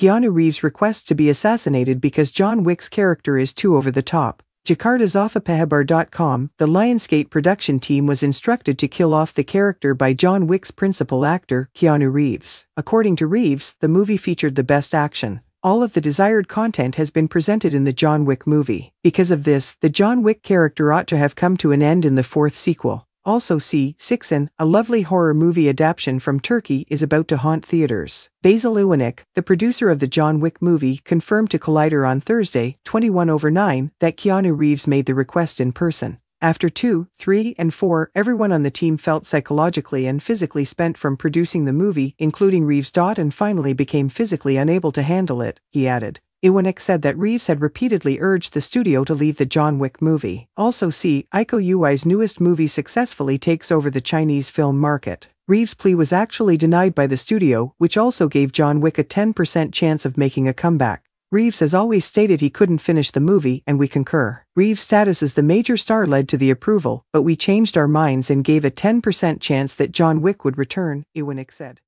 Keanu Reeves requests to be assassinated because John Wick's character is too over the top. JakartaZafapehabar.com, the Lionsgate production team was instructed to kill off the character by John Wick's principal actor, Keanu Reeves. According to Reeves, the movie featured the best action. All of the desired content has been presented in the John Wick movie. Because of this, the John Wick character ought to have come to an end in the fourth sequel. Also see, Sixen, a lovely horror movie adaptation from Turkey is about to haunt theaters. Basil Iwanik, the producer of the John Wick movie, confirmed to Collider on Thursday, 21 over 9, that Keanu Reeves made the request in person. After two, three, and four, everyone on the team felt psychologically and physically spent from producing the movie, including Reeves. And finally became physically unable to handle it, he added. Iwanek said that Reeves had repeatedly urged the studio to leave the John Wick movie. Also see, Aiko Yui's newest movie successfully takes over the Chinese film market. Reeves' plea was actually denied by the studio, which also gave John Wick a 10% chance of making a comeback. Reeves has always stated he couldn't finish the movie, and we concur. Reeves' status as the major star led to the approval, but we changed our minds and gave a 10% chance that John Wick would return, Iwanek said.